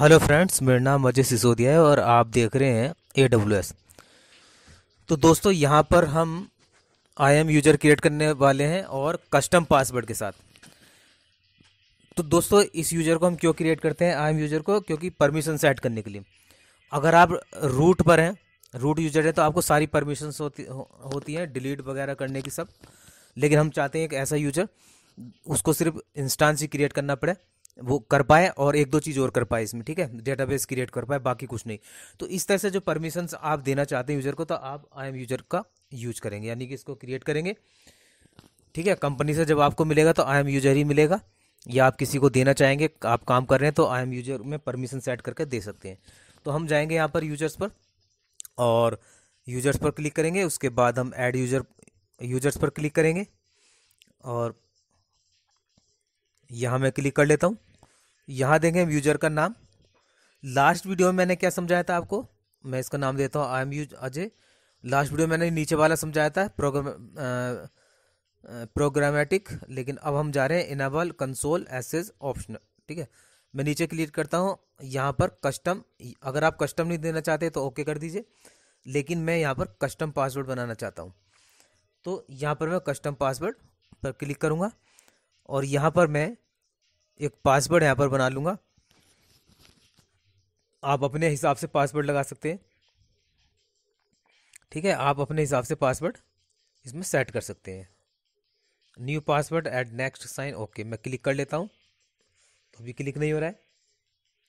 hello friends मेरा नाम अजय सिसोदिया है और आप देख रहे हैं ए डब्ल्यू एस तो दोस्तों यहाँ पर हम आई एम यूजर क्रिएट करने वाले हैं और कस्टम पासवर्ड के साथ तो दोस्तों इस यूजर को हम क्यों क्रिएट करते हैं आई एम यूजर को क्योंकि परमिशन सेट करने के लिए अगर आप रूट पर हैं रूट यूजर हैं तो आपको सारी परमिशन होती हो, होती हैं डिलीट वगैरह करने की सब लेकिन हम चाहते हैं एक ऐसा यूजर उसको सिर्फ इंस्टांस ही क्रिएट करना पड़े वो कर पाए और एक दो चीज़ और कर पाए इसमें ठीक है डेटाबेस क्रिएट कर पाए बाकी कुछ नहीं तो इस तरह से जो परमिशंस आप देना चाहते हैं यूज़र को तो आप आई एम यूज़र का यूज करेंगे यानी कि इसको क्रिएट करेंगे ठीक है कंपनी से जब आपको मिलेगा तो आई एम यूज़र ही मिलेगा या आप किसी को देना चाहेंगे आप काम कर रहे हैं तो आई एम यूज़र में परमिशन सेट करके दे सकते हैं तो हम जाएंगे यहाँ पर यूजर्स पर और यूजर्स पर क्लिक करेंगे उसके बाद हम ऐड यूजर यूजर्स पर क्लिक करेंगे और यहाँ मैं क्लिक कर लेता हूँ यहाँ देंगे हम यूजर का नाम लास्ट वीडियो में मैंने क्या समझाया था आपको मैं इसका नाम देता हूँ I AM use Ajay last video मैंने नीचे वाला समझाया था प्रोग्राम प्रोग्रामेटिक लेकिन अब हम जा रहे हैं इनाबल कंसोल एसेज ऑप्शन ठीक है मैं नीचे क्लियर करता हूँ यहाँ पर कस्टम अगर आप कस्टम नहीं देना चाहते तो ओके कर दीजिए लेकिन मैं यहाँ पर कस्टम पासवर्ड बनाना चाहता हूँ तो यहाँ पर मैं कस्टम पासवर्ड पर क्लिक करूँगा और यहाँ पर मैं एक पासवर्ड यहाँ पर बना लूँगा आप अपने हिसाब से पासवर्ड लगा सकते हैं ठीक है आप अपने हिसाब से पासवर्ड इसमें सेट कर सकते हैं new password at next sign okay मैं क्लिक कर लेता हूँ तो अभी क्लिक नहीं हो रहा है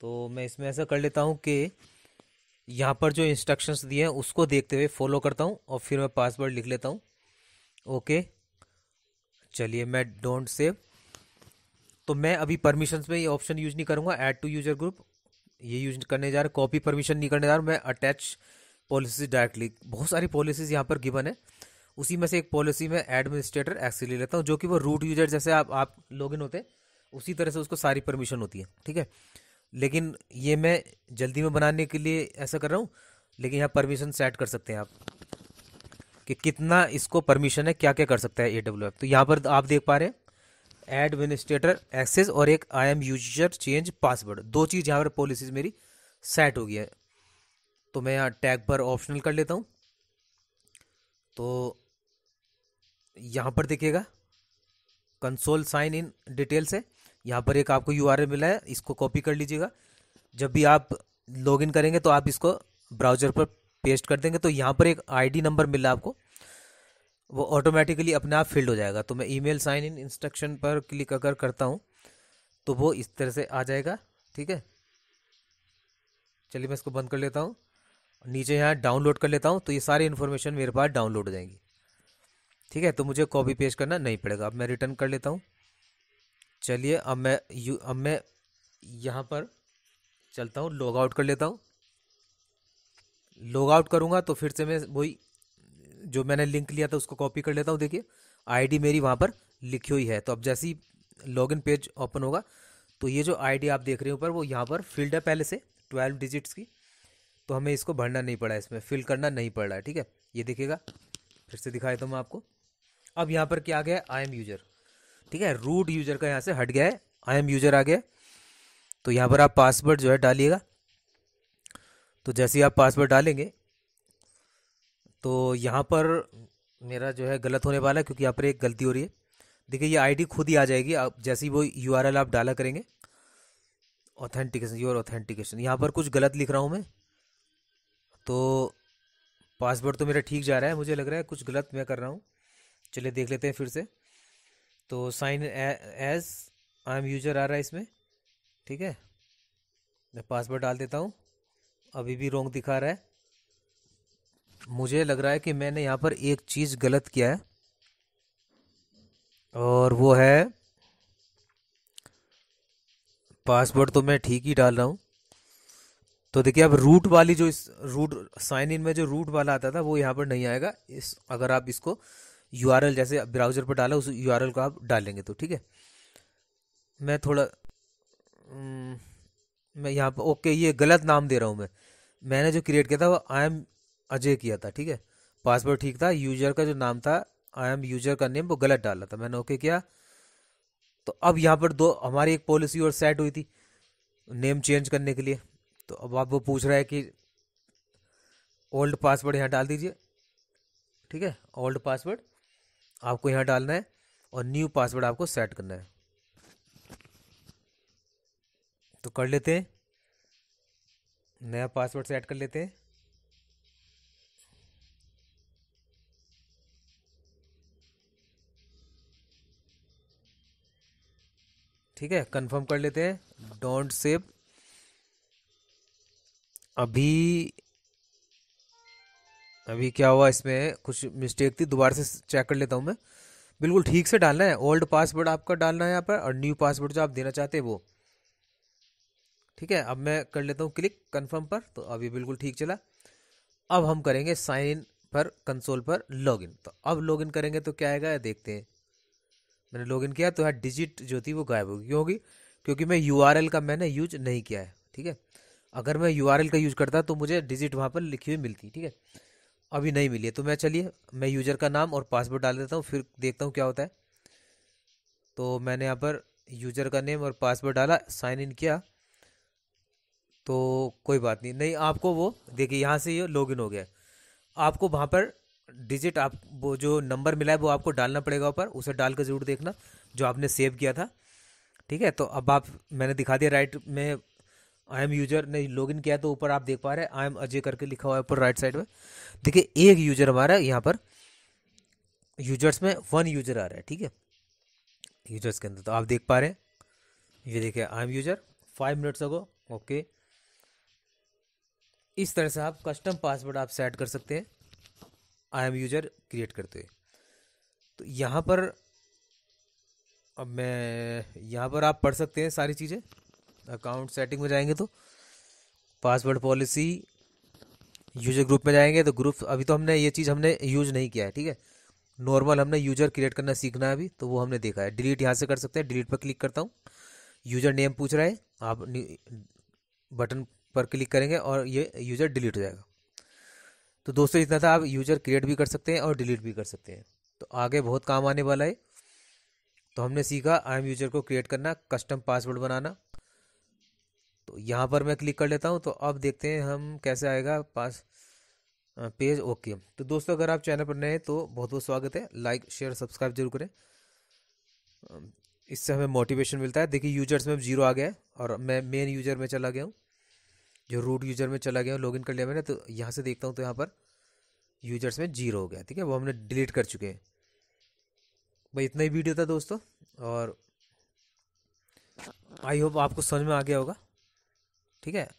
तो मैं इसमें ऐसा कर लेता हूँ कि यहाँ पर जो इंस्ट्रक्शंस दिए हैं उसको देखते हुए फॉलो करता हूँ और फिर मैं पासवर्ड लिख लेता हूँ ओके चलिए मैं डोंट सेव तो मैं अभी परमिशन में ये ऑप्शन यूज नहीं करूँगा ऐड टू यूजर ग्रुप ये यूज करने जा रहा कॉपी परमिशन नहीं करने जा रहा मैं अटैच पॉलिसीज डायरेक्टली बहुत सारी पॉलिसीज यहाँ पर गिवन है उसी में से एक पॉलिसी में एडमिनिस्ट्रेटर एक्सेस ले लेता हूँ जो कि वो रूट यूजर जैसे आप आप लॉग इन होते उसी तरह से उसको सारी परमिशन होती है ठीक है लेकिन ये मैं जल्दी में बनाने के लिए ऐसा कर रहा हूँ लेकिन यहाँ परमिशन सेट कर सकते हैं आप कि कितना इसको परमिशन है क्या क्या कर सकता है ए डब्ल्यू एफ तो यहाँ पर आप देख पा रहे हैं एडमिनिस्ट्रेटर एक्सेस और एक I AM user change password दो चीज़ यहाँ पर पॉलिसीज मेरी सेट हो गई है तो मैं यहाँ टैग पर ऑप्शनल कर लेता हूँ तो यहाँ पर देखिएगा कंसोल साइन इन डिटेल्स है यहाँ पर एक आपको यू मिला है इसको कॉपी कर लीजिएगा जब भी आप लॉगिन करेंगे तो आप इसको ब्राउजर पर पेस्ट कर देंगे तो यहाँ पर एक आईडी नंबर मिला आपको वो ऑटोमेटिकली अपने आप फिल्ड हो जाएगा तो मैं ईमेल साइन इन इंस्ट्रक्शन पर क्लिक अगर करता हूँ तो वो इस तरह से आ जाएगा ठीक है चलिए मैं इसको बंद कर लेता हूँ नीचे यहाँ डाउनलोड कर लेता हूँ तो ये सारी इन्फॉर्मेशन मेरे पास डाउनलोड हो जाएंगी ठीक है तो मुझे कॉपी पेस्ट करना नहीं पड़ेगा अब मैं रिटर्न कर लेता हूँ चलिए अब मैं यू अब मैं यहाँ पर चलता हूँ लॉग आउट कर लेता हूँ लॉग आउट करूँगा तो फिर से मैं वही जो मैंने लिंक लिया था उसको कॉपी कर लेता हूँ देखिए आईडी मेरी वहाँ पर लिखी हुई है तो अब जैसे ही लॉगिन पेज ओपन होगा तो ये जो आईडी आप देख रहे हो ऊपर वो यहाँ पर फिल्ड है पहले से ट्वेल्व डिजिट्स की तो हमें इसको भरना नहीं पड़ा इसमें फिल करना नहीं पड़ रहा है ठीक है ये देखिएगा फिर से दिखा देता हूँ मैं आपको अब यहाँ पर क्या आ गया है आई एम यूजर ठीक है रूट यूजर का यहाँ से हट गया है आई एम यूजर आ गया तो यहाँ पर आप पासवर्ड जो है डालिएगा तो जैसे ही आप पासवर्ड डालेंगे तो यहाँ पर मेरा जो है गलत होने वाला है क्योंकि यहाँ पर एक गलती हो रही है देखिए ये आईडी खुद ही आ जाएगी आप जैसे ही वो यू आप डाला करेंगे ऑथेंटिकेशन योर ऑथेंटिकेशन यहाँ पर कुछ गलत लिख रहा हूँ मैं तो पासवर्ड तो मेरा ठीक जा रहा है मुझे लग रहा है कुछ गलत मैं कर रहा हूँ चलिए देख लेते हैं फिर से तो sign as I AM user आ रहा है इसमें ठीक है मैं पासवर्ड डाल देता हूँ अभी भी रोंग दिखा रहा है मुझे लग रहा है कि मैंने यहाँ पर एक चीज़ गलत किया है और वो है पासवर्ड तो मैं ठीक ही डाल रहा हूँ तो देखिए अब रूट वाली जो इस रूट साइन इन में जो रूट वाला आता था वो यहाँ पर नहीं आएगा इस अगर आप इसको यू जैसे ब्राउजर पर डाला उस यू को आप डालेंगे तो ठीक है मैं थोड़ा मैं यहाँ पर ओके ये गलत नाम दे रहा हूँ मैं मैंने जो क्रिएट किया था वो आई एम अजय किया था ठीक है पासवर्ड ठीक था यूजर का जो नाम था आई एम यूजर का नेम वो गलत डाला था मैंने ओके किया तो अब यहाँ पर दो हमारी एक पॉलिसी और सेट हुई थी नेम चेंज करने के लिए तो अब आप वो पूछ रहा है कि ओल्ड पासवर्ड यहाँ डाल दीजिए ठीक है ओल्ड पासवर्ड आपको यहाँ डालना है और न्यू पासवर्ड आपको सेट करना है तो कर लेते हैं नया पासवर्ड सेट कर लेते हैं ठीक है कंफर्म कर लेते हैं डोंट सेव अभी अभी क्या हुआ इसमें कुछ मिस्टेक थी दोबारा से चेक कर लेता हूँ मैं बिल्कुल ठीक से डालना है ओल्ड पासवर्ड आपका डालना है यहाँ पर और न्यू पासवर्ड जो आप देना चाहते हैं वो ठीक है अब मैं कर लेता हूँ क्लिक कंफर्म पर तो अभी बिल्कुल ठीक चला अब हम करेंगे साइन इन पर कंसोल पर लॉगिन तो अब लॉगिन करेंगे तो क्या आएगा देखते हैं मैंने लॉगिन किया तो यहाँ डिजिट जो थी वो गायब होगी क्यों होगी क्योंकि मैं यू का मैंने यूज नहीं किया है ठीक है अगर मैं यू का यूज करता तो मुझे डिजिट वहाँ पर लिखी हुई मिलती ठीक है अभी नहीं मिली है तो मैं चलिए मैं यूजर का नाम और पासवर्ड डाल देता हूँ फिर देखता हूँ क्या होता है तो मैंने यहाँ पर यूजर का नेम और पासवर्ड डाला साइन इन किया तो कोई बात नहीं नहीं आपको वो देखिए यहाँ से ये लॉगिन हो गया आपको वहाँ पर डिजिट आप वो जो नंबर मिला है वो आपको डालना पड़ेगा ऊपर उसे डाल कर ज़रूर देखना जो आपने सेव किया था ठीक है तो अब आप मैंने दिखा दिया राइट में आई एम यूजर ने लॉगिन किया तो ऊपर आप देख पा रहे हैं आई एम अजय करके लिखा हुआ है ऊपर राइट साइड में देखिए एक यूजर हमारा यहाँ पर यूजर्स में वन यूजर आ रहा है ठीक है यूजर्स के अंदर तो आप देख पा रहे हैं ये देखिए I AM user five minutes ago okay इस तरह से आप कस्टम पासवर्ड आप सेट कर सकते हैं आई एम यूजर क्रिएट करते हुए तो यहाँ पर अब मैं यहाँ पर आप पढ़ सकते हैं सारी चीज़ें अकाउंट सेटिंग में जाएंगे तो पासवर्ड पॉलिसी यूजर ग्रुप में जाएंगे तो ग्रुप अभी तो हमने ये चीज़ हमने यूज नहीं किया है ठीक है नॉर्मल हमने यूजर क्रिएट करना सीखना है अभी तो वो हमने देखा है डिलीट यहाँ से कर सकते हैं डिलीट पर क्लिक करता हूँ यूजर नेम पूछ रहा है आप बटन पर क्लिक करेंगे और ये यूजर डिलीट हो जाएगा तो दोस्तों इतना था आप यूजर क्रिएट भी कर सकते हैं और डिलीट भी कर सकते हैं तो आगे बहुत काम आने वाला है तो हमने सीखा आई एम यूजर को क्रिएट करना कस्टम पासवर्ड बनाना तो यहाँ पर मैं क्लिक कर लेता हूँ तो अब देखते हैं हम कैसे आएगा पास पेज ओके तो दोस्तों अगर आप चैनल पर नए हैं तो बहुत बहुत स्वागत है लाइक शेयर सब्सक्राइब जरूर करें इससे हमें मोटिवेशन मिलता है देखिए यूजर्स में जीरो आ गया है और मैं मेन यूजर में चला गया हूँ जो रूट यूजर में चला गया लॉग इन कर लिया मैंने तो यहाँ से देखता हूँ तो यहाँ पर यूजर्स में जीरो हो गया ठीक है वो हमने डिलीट कर चुके हैं भाई इतना ही वीडियो था दोस्तों और आई होप आपको समझ में आ गया होगा ठीक है